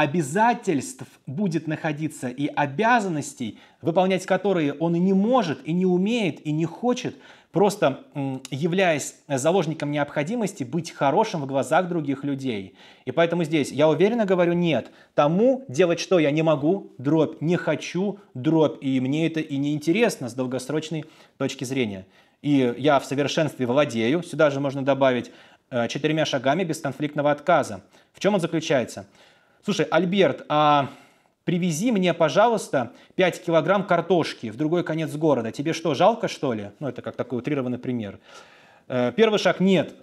обязательств будет находиться и обязанностей, выполнять которые он не может, и не умеет, и не хочет, просто являясь заложником необходимости быть хорошим в глазах других людей. И поэтому здесь я уверенно говорю нет. Тому делать что я не могу, дробь, не хочу, дробь, и мне это и не интересно с долгосрочной точки зрения. И я в совершенстве владею, сюда же можно добавить э, четырьмя шагами бесконфликтного отказа. В чем он заключается? Слушай, Альберт, а привези мне, пожалуйста, 5 килограмм картошки в другой конец города. Тебе что, жалко, что ли? Ну, это как такой утрированный пример. Э, первый шаг – нет.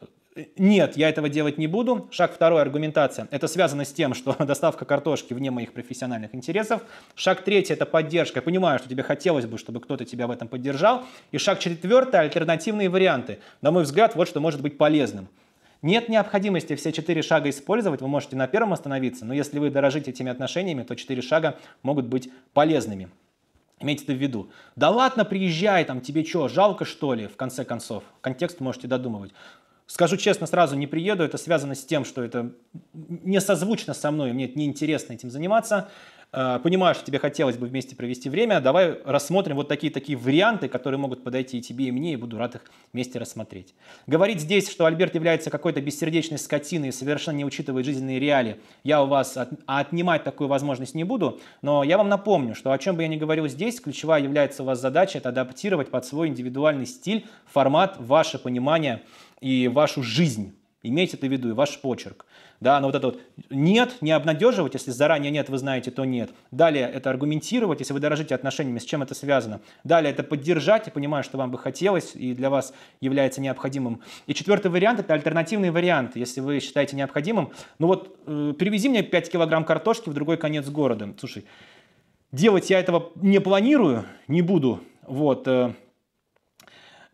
Нет, я этого делать не буду. Шаг второй – аргументация. Это связано с тем, что доставка картошки вне моих профессиональных интересов. Шаг третий – это поддержка. Я понимаю, что тебе хотелось бы, чтобы кто-то тебя в этом поддержал. И шаг четвертый – альтернативные варианты. На мой взгляд, вот что может быть полезным. Нет необходимости все четыре шага использовать, вы можете на первом остановиться, но если вы дорожите этими отношениями, то четыре шага могут быть полезными. Имейте это в виду. Да ладно, приезжай, там тебе что, жалко что ли, в конце концов? Контекст можете додумывать. Скажу честно, сразу не приеду. Это связано с тем, что это не созвучно со мной, мне это неинтересно этим заниматься. Э, понимаю, что тебе хотелось бы вместе провести время. Давай рассмотрим вот такие-такие варианты, которые могут подойти и тебе, и мне, и буду рад их вместе рассмотреть. Говорить здесь, что Альберт является какой-то бессердечной скотиной и совершенно не учитывает жизненные реалии, я у вас от, а отнимать такую возможность не буду, но я вам напомню, что о чем бы я ни говорил здесь, ключевая является у вас задача – это адаптировать под свой индивидуальный стиль, формат, ваше понимание – и вашу жизнь. Имейте это в виду, и ваш почерк. Да, но вот это вот «нет», не обнадеживать, если заранее «нет» вы знаете, то «нет». Далее это аргументировать, если вы дорожите отношениями, с чем это связано. Далее это поддержать, я понимаю, что вам бы хотелось и для вас является необходимым. И четвертый вариант – это альтернативный вариант, если вы считаете необходимым. Ну вот э, перевези мне 5 килограмм картошки в другой конец города. Слушай, делать я этого не планирую, не буду, вот, э,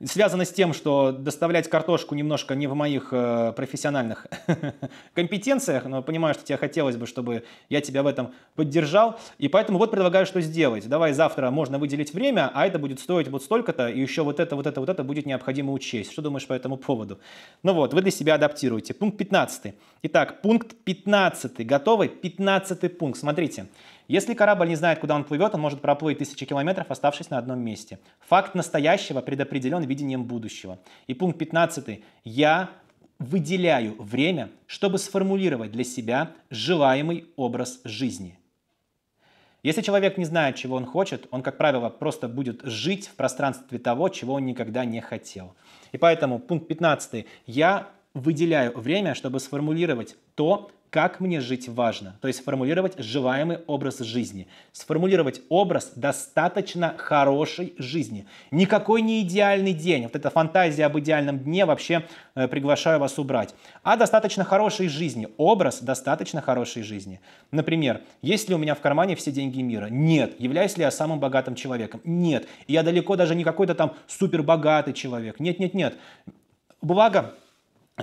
связано с тем, что доставлять картошку немножко не в моих э, профессиональных компетенциях, но понимаю, что тебе хотелось бы, чтобы я тебя в этом поддержал. И поэтому вот предлагаю, что сделать. Давай завтра можно выделить время, а это будет стоить вот столько-то, и еще вот это, вот это, вот это будет необходимо учесть. Что думаешь по этому поводу? Ну вот, вы для себя адаптируете. Пункт 15. Итак, пункт 15. Готовы? 15 пункт. Смотрите. Если корабль не знает, куда он плывет, он может проплыть тысячи километров, оставшись на одном месте. Факт настоящего предопределен видением будущего. И пункт 15. Я выделяю время, чтобы сформулировать для себя желаемый образ жизни. Если человек не знает, чего он хочет, он, как правило, просто будет жить в пространстве того, чего он никогда не хотел. И поэтому пункт 15. Я выделяю время, чтобы сформулировать то, как мне жить важно, то есть сформулировать желаемый образ жизни, сформулировать образ достаточно хорошей жизни. Никакой не идеальный день, вот эта фантазия об идеальном дне вообще э, приглашаю вас убрать, а достаточно хорошей жизни, образ достаточно хорошей жизни. Например, есть ли у меня в кармане все деньги мира? Нет. Являюсь ли я самым богатым человеком? Нет. Я далеко даже не какой-то там супербогатый человек. Нет, нет, нет. Благо,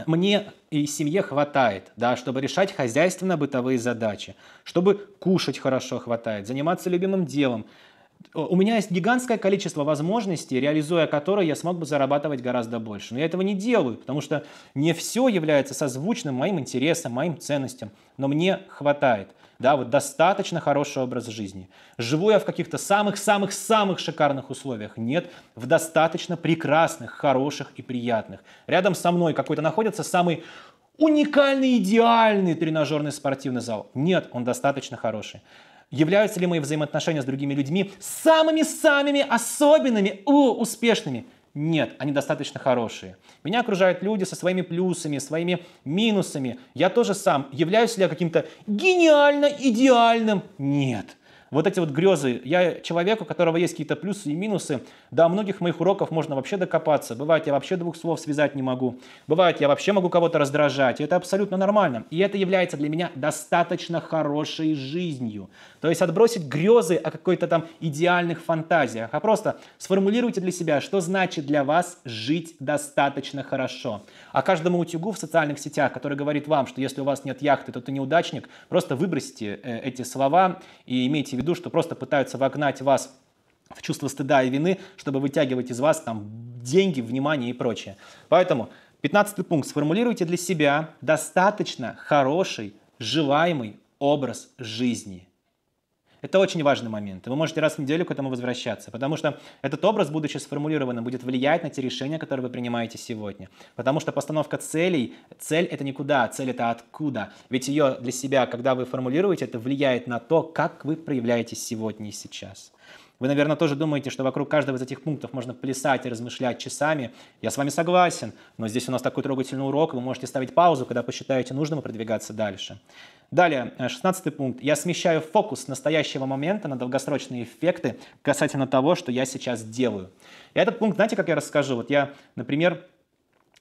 мне и семье хватает, да, чтобы решать хозяйственно-бытовые задачи, чтобы кушать хорошо хватает, заниматься любимым делом. У меня есть гигантское количество возможностей, реализуя которые я смог бы зарабатывать гораздо больше. Но я этого не делаю, потому что не все является созвучным моим интересам, моим ценностям, но мне хватает да, вот достаточно хороший образ жизни. Живу я в каких-то самых-самых-самых шикарных условиях? Нет, в достаточно прекрасных, хороших и приятных. Рядом со мной какой-то находится самый уникальный, идеальный тренажерный спортивный зал. Нет, он достаточно хороший. Являются ли мои взаимоотношения с другими людьми самыми-самыми особенными, о, успешными? Нет, они достаточно хорошие. Меня окружают люди со своими плюсами, своими минусами. Я тоже сам. Являюсь ли я каким-то гениально идеальным? Нет. Вот эти вот грезы. Я человек, у которого есть какие-то плюсы и минусы. До многих моих уроков можно вообще докопаться. Бывает, я вообще двух слов связать не могу. Бывает, я вообще могу кого-то раздражать. И это абсолютно нормально. И это является для меня достаточно хорошей жизнью. То есть отбросить грезы о какой-то там идеальных фантазиях, а просто сформулируйте для себя, что значит для вас жить достаточно хорошо. А каждому утюгу в социальных сетях, который говорит вам, что если у вас нет яхты, то ты неудачник, просто выбросьте э, эти слова и имейте в виду, что просто пытаются вогнать вас в чувство стыда и вины, чтобы вытягивать из вас там деньги, внимание и прочее. Поэтому 15 пункт. Сформулируйте для себя достаточно хороший, желаемый образ жизни. Это очень важный момент. вы можете раз в неделю к этому возвращаться, потому что этот образ, будучи сформулированным, будет влиять на те решения, которые вы принимаете сегодня. Потому что постановка целей, цель это никуда, а цель это откуда. Ведь ее для себя, когда вы формулируете, это влияет на то, как вы проявляетесь сегодня и сейчас. Вы, наверное, тоже думаете, что вокруг каждого из этих пунктов можно плясать и размышлять часами. Я с вами согласен, но здесь у нас такой трогательный урок, вы можете ставить паузу, когда посчитаете нужным и продвигаться дальше. Далее, 16 э, пункт. Я смещаю фокус настоящего момента на долгосрочные эффекты касательно того, что я сейчас делаю. И этот пункт, знаете, как я расскажу? Вот я, например,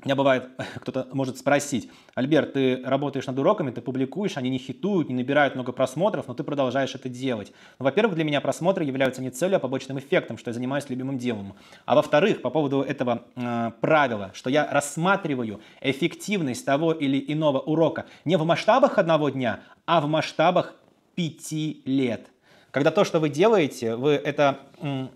меня бывает, кто-то может спросить, Альберт, ты работаешь над уроками, ты публикуешь, они не хитуют, не набирают много просмотров, но ты продолжаешь это делать. Ну, во-первых, для меня просмотры являются не целью, а побочным эффектом, что я занимаюсь любимым делом. А во-вторых, по поводу этого э, правила, что я рассматриваю эффективность того или иного урока не в масштабах одного дня, а в масштабах пяти лет. Когда то, что вы делаете, вы это... Э,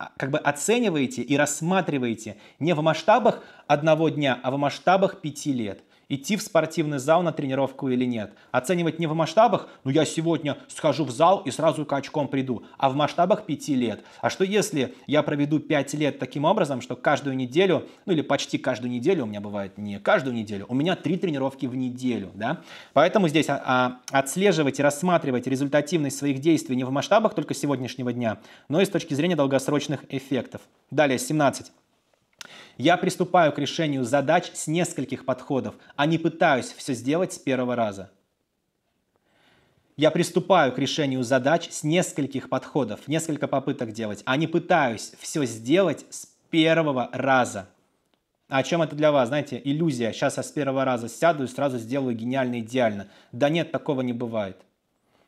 а, как бы оцениваете и рассматриваете не в масштабах одного дня, а в масштабах пяти лет идти в спортивный зал на тренировку или нет. Оценивать не в масштабах, ну я сегодня схожу в зал и сразу качком приду, а в масштабах 5 лет. А что если я проведу 5 лет таким образом, что каждую неделю, ну или почти каждую неделю, у меня бывает не каждую неделю, у меня 3 тренировки в неделю, да? Поэтому здесь а, а, отслеживать и рассматривать результативность своих действий не в масштабах только сегодняшнего дня, но и с точки зрения долгосрочных эффектов. Далее, 17. Я приступаю к решению задач с нескольких подходов, а не пытаюсь все сделать с первого раза. Я приступаю к решению задач с нескольких подходов, несколько попыток делать, а не пытаюсь все сделать с первого раза. А о чем это для вас? Знаете, иллюзия. Сейчас я с первого раза сяду и сразу сделаю гениально, идеально. Да нет, такого не бывает.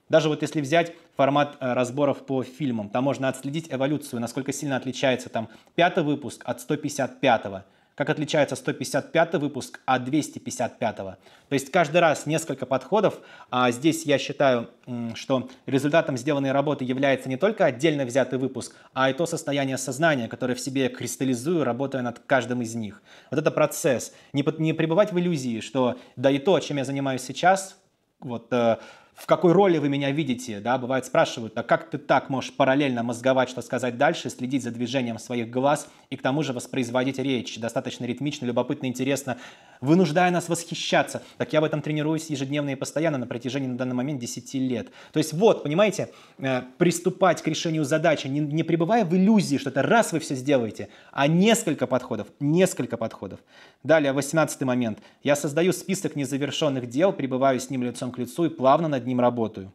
Даже вот если взять формат э, разборов по фильмам, там можно отследить эволюцию, насколько сильно отличается там пятый выпуск от 155-го, как отличается 155 выпуск от 255. -го. То есть каждый раз несколько подходов. А здесь я считаю, что результатом сделанной работы является не только отдельно взятый выпуск, а и то состояние сознания, которое в себе кристаллизую, работая над каждым из них. Вот это процесс. Не, под, не пребывать в иллюзии, что да и то, чем я занимаюсь сейчас, вот э, в какой роли вы меня видите, да, бывает спрашивают, а как ты так можешь параллельно мозговать, что сказать дальше, следить за движением своих глаз и к тому же воспроизводить речь достаточно ритмично, любопытно, интересно, вынуждая нас восхищаться. Так я в этом тренируюсь ежедневно и постоянно на протяжении на данный момент 10 лет. То есть вот, понимаете, э, приступать к решению задачи, не, не пребывая в иллюзии, что это раз вы все сделаете, а несколько подходов, несколько подходов. Далее, 18 момент. Я создаю список незавершенных дел, пребываю с ним лицом к лицу и плавно над ним работаю.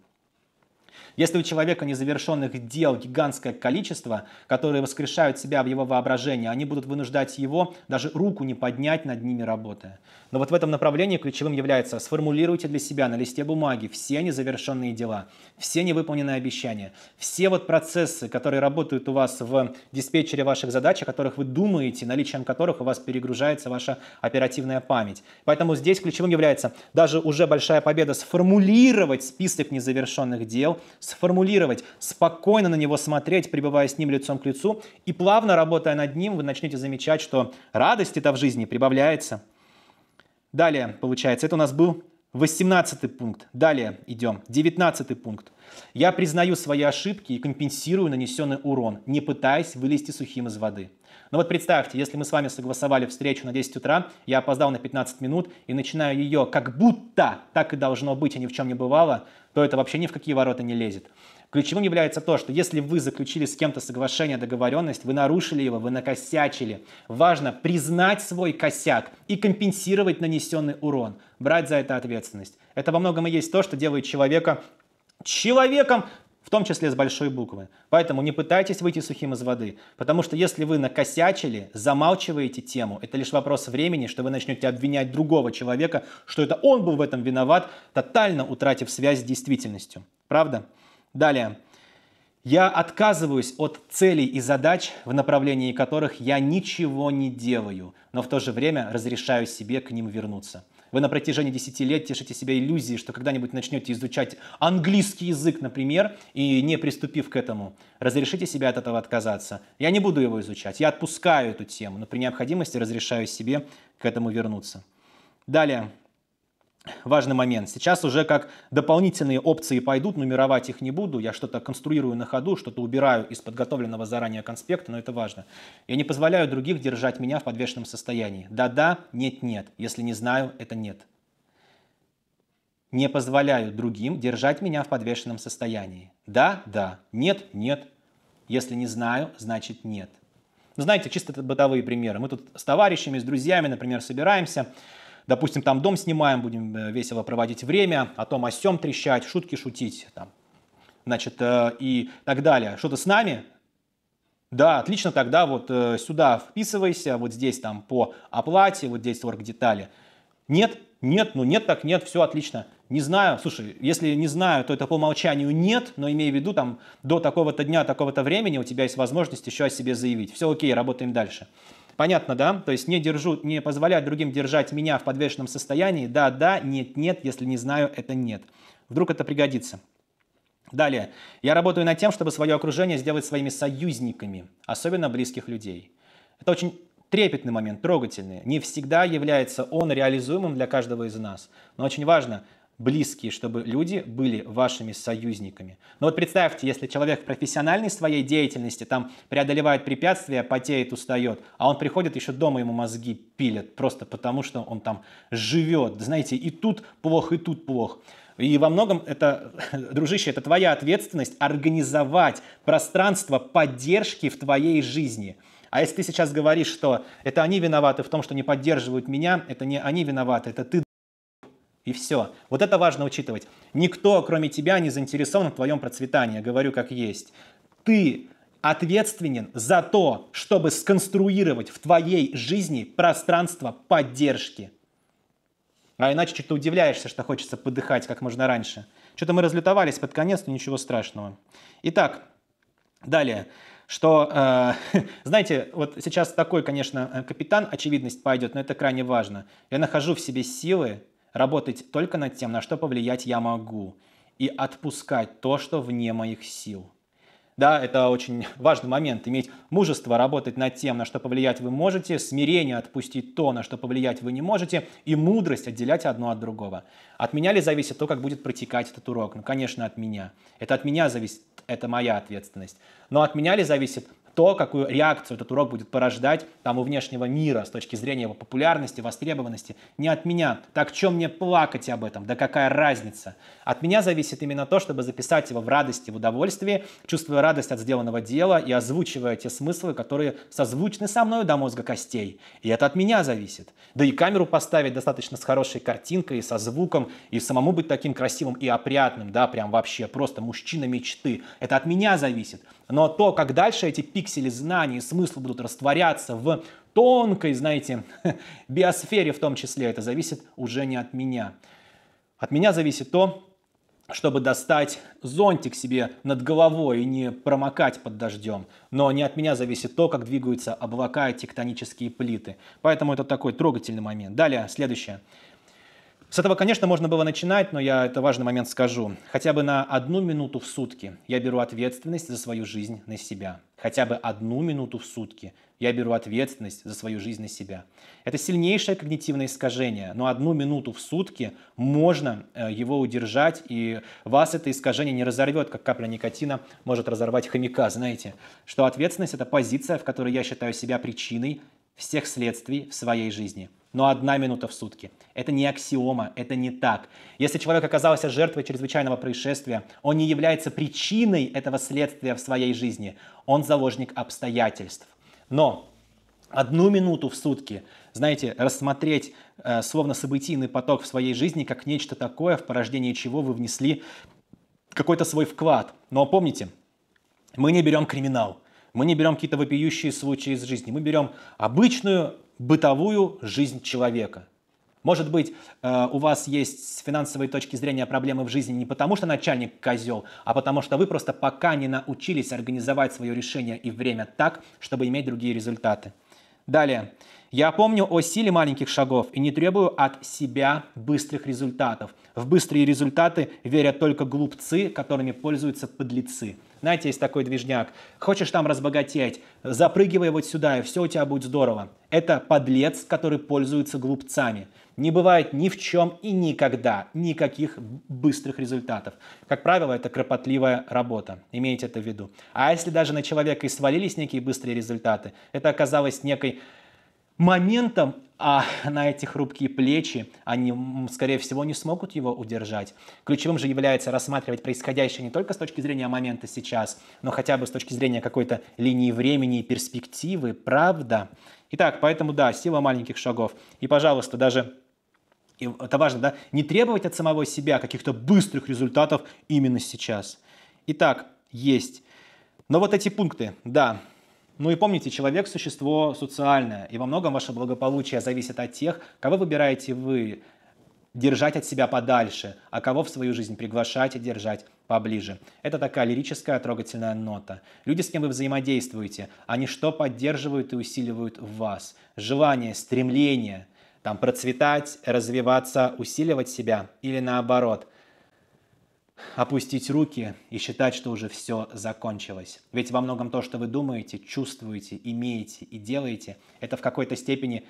Если у человека незавершенных дел гигантское количество, которые воскрешают себя в его воображении, они будут вынуждать его даже руку не поднять над ними работая. Но вот в этом направлении ключевым является сформулируйте для себя на листе бумаги все незавершенные дела, все невыполненные обещания, все вот процессы, которые работают у вас в диспетчере ваших задач, о которых вы думаете, наличием которых у вас перегружается ваша оперативная память. Поэтому здесь ключевым является даже уже большая победа сформулировать список незавершенных дел, сформулировать, спокойно на него смотреть, пребывая с ним лицом к лицу, и плавно работая над ним, вы начнете замечать, что радости-то в жизни прибавляется – Далее, получается, это у нас был 18 пункт. Далее идем. 19 пункт. Я признаю свои ошибки и компенсирую нанесенный урон, не пытаясь вылезти сухим из воды. Но ну вот представьте, если мы с вами согласовали встречу на 10 утра, я опоздал на 15 минут и начинаю ее как будто так и должно быть, а ни в чем не бывало, то это вообще ни в какие ворота не лезет. Ключевым является то, что если вы заключили с кем-то соглашение, договоренность, вы нарушили его, вы накосячили. Важно признать свой косяк и компенсировать нанесенный урон, брать за это ответственность. Это во многом и есть то, что делает человека человеком, в том числе с большой буквы. Поэтому не пытайтесь выйти сухим из воды, потому что если вы накосячили, замалчиваете тему, это лишь вопрос времени, что вы начнете обвинять другого человека, что это он был в этом виноват, тотально утратив связь с действительностью. Правда? Далее. Я отказываюсь от целей и задач, в направлении которых я ничего не делаю, но в то же время разрешаю себе к ним вернуться. Вы на протяжении 10 лет тешите себя иллюзией, что когда-нибудь начнете изучать английский язык, например, и не приступив к этому, разрешите себя от этого отказаться. Я не буду его изучать, я отпускаю эту тему, но при необходимости разрешаю себе к этому вернуться. Далее важный момент. Сейчас уже как дополнительные опции пойдут, нумеровать их не буду. Я что-то конструирую на ходу, что-то убираю из подготовленного заранее конспекта, но это важно. Я не позволяю других держать меня в подвешенном состоянии. Да-да, нет-нет. Если не знаю, это нет. Не позволяю другим держать меня в подвешенном состоянии. Да-да, нет-нет. Если не знаю, значит нет. знаете, чисто бытовые примеры. Мы тут с товарищами, с друзьями, например, собираемся, допустим, там дом снимаем, будем э, весело проводить время, о а том о сём трещать, шутки шутить, там, значит, э, и так далее. Что-то с нами? Да, отлично, тогда вот э, сюда вписывайся, вот здесь там по оплате, вот здесь орг детали. Нет, нет, ну нет, так нет, все отлично. Не знаю, слушай, если не знаю, то это по умолчанию нет, но имея в виду, там, до такого-то дня, такого-то времени у тебя есть возможность еще о себе заявить. Все окей, работаем дальше. Понятно, да? То есть не держу, не позволяют другим держать меня в подвешенном состоянии. Да, да, нет, нет, если не знаю, это нет. Вдруг это пригодится. Далее. Я работаю над тем, чтобы свое окружение сделать своими союзниками, особенно близких людей. Это очень трепетный момент, трогательный. Не всегда является он реализуемым для каждого из нас. Но очень важно близкие, чтобы люди были вашими союзниками. Но вот представьте, если человек профессиональный в своей деятельности, там преодолевает препятствия, потеет, устает, а он приходит, еще дома ему мозги пилят, просто потому что он там живет. Знаете, и тут плохо, и тут плохо. И во многом это, дружище, это твоя ответственность организовать пространство поддержки в твоей жизни. А если ты сейчас говоришь, что это они виноваты в том, что не поддерживают меня, это не они виноваты, это ты и все. Вот это важно учитывать. Никто, кроме тебя, не заинтересован в твоем процветании. Говорю как есть. Ты ответственен за то, чтобы сконструировать в твоей жизни пространство поддержки. А иначе что-то удивляешься, что хочется подыхать как можно раньше. Что-то мы разлютовались под конец, но ничего страшного. Итак, далее. Что, э, знаете, вот сейчас такой, конечно, э, капитан, очевидность пойдет, но это крайне важно. Я нахожу в себе силы работать только над тем, на что повлиять я могу, и отпускать то, что вне моих сил. Да, это очень важный момент, иметь мужество работать над тем, на что повлиять вы можете, смирение отпустить то, на что повлиять вы не можете, и мудрость отделять одно от другого. От меня ли зависит то, как будет протекать этот урок? Ну, конечно, от меня. Это от меня зависит, это моя ответственность. Но от меня ли зависит то, какую реакцию этот урок будет порождать там у внешнего мира с точки зрения его популярности, востребованности, не от меня. Так чем мне плакать об этом? Да какая разница? От меня зависит именно то, чтобы записать его в радости, в удовольствии, чувствуя радость от сделанного дела и озвучивая те смыслы, которые созвучны со мной до мозга костей. И это от меня зависит. Да и камеру поставить достаточно с хорошей картинкой, и со звуком, и самому быть таким красивым и опрятным, да, прям вообще просто мужчина мечты. Это от меня зависит. Но то, как дальше эти пиксели знаний и смысла будут растворяться в тонкой, знаете, биосфере в том числе, это зависит уже не от меня. От меня зависит то, чтобы достать зонтик себе над головой и не промокать под дождем. Но не от меня зависит то, как двигаются облака и тектонические плиты. Поэтому это такой трогательный момент. Далее, следующее. С этого, конечно, можно было начинать, но я это важный момент скажу. Хотя бы на одну минуту в сутки я беру ответственность за свою жизнь на себя. Хотя бы одну минуту в сутки я беру ответственность за свою жизнь на себя. Это сильнейшее когнитивное искажение, но одну минуту в сутки можно э, его удержать, и вас это искажение не разорвет, как капля никотина может разорвать хомяка, знаете. Что ответственность – это позиция, в которой я считаю себя причиной всех следствий в своей жизни – но одна минута в сутки. Это не аксиома, это не так. Если человек оказался жертвой чрезвычайного происшествия, он не является причиной этого следствия в своей жизни. Он заложник обстоятельств. Но одну минуту в сутки, знаете, рассмотреть э, словно событийный поток в своей жизни как нечто такое, в порождение чего вы внесли какой-то свой вклад. Но помните, мы не берем криминал – мы не берем какие-то вопиющие случаи из жизни. Мы берем обычную бытовую жизнь человека. Может быть, э, у вас есть с финансовой точки зрения проблемы в жизни не потому, что начальник козел, а потому что вы просто пока не научились организовать свое решение и время так, чтобы иметь другие результаты. Далее. Я помню о силе маленьких шагов и не требую от себя быстрых результатов. В быстрые результаты верят только глупцы, которыми пользуются подлецы. Знаете, есть такой движняк. Хочешь там разбогатеть, запрыгивай вот сюда, и все у тебя будет здорово. Это подлец, который пользуется глупцами. Не бывает ни в чем и никогда никаких быстрых результатов. Как правило, это кропотливая работа. Имейте это в виду. А если даже на человека и свалились некие быстрые результаты, это оказалось некой моментом, а на эти хрупкие плечи они, скорее всего, не смогут его удержать. Ключевым же является рассматривать происходящее не только с точки зрения момента сейчас, но хотя бы с точки зрения какой-то линии времени и перспективы, правда? Итак, поэтому да, сила маленьких шагов. И, пожалуйста, даже и это важно, да, не требовать от самого себя каких-то быстрых результатов именно сейчас. Итак, есть. Но вот эти пункты, да, ну и помните, человек – существо социальное, и во многом ваше благополучие зависит от тех, кого выбираете вы держать от себя подальше, а кого в свою жизнь приглашать и держать поближе. Это такая лирическая трогательная нота. Люди, с кем вы взаимодействуете, они что поддерживают и усиливают в вас? Желание, стремление – там процветать, развиваться, усиливать себя или наоборот – опустить руки и считать, что уже все закончилось. Ведь во многом то, что вы думаете, чувствуете, имеете и делаете, это в какой-то степени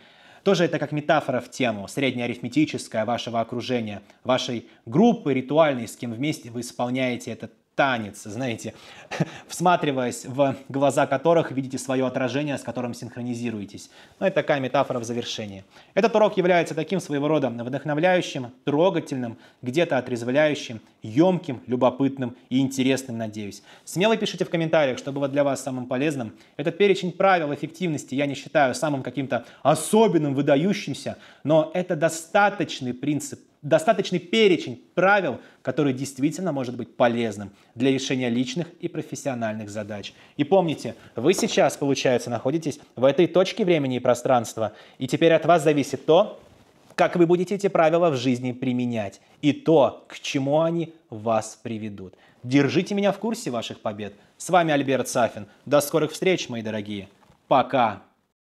тоже это как метафора в тему, среднеарифметическая вашего окружения, вашей группы ритуальной, с кем вместе вы исполняете этот танец, знаете, всматриваясь в глаза которых видите свое отражение, с которым синхронизируетесь. Ну, это такая метафора в завершении. Этот урок является таким своего рода вдохновляющим, трогательным, где-то отрезвляющим, емким, любопытным и интересным, надеюсь. Смело пишите в комментариях, что было для вас самым полезным. Этот перечень правил эффективности я не считаю самым каким-то особенным, выдающимся, но это достаточный принцип достаточный перечень правил, который действительно может быть полезным для решения личных и профессиональных задач. И помните, вы сейчас, получается, находитесь в этой точке времени и пространства, и теперь от вас зависит то, как вы будете эти правила в жизни применять и то, к чему они вас приведут. Держите меня в курсе ваших побед. С вами Альберт Сафин. До скорых встреч, мои дорогие. Пока.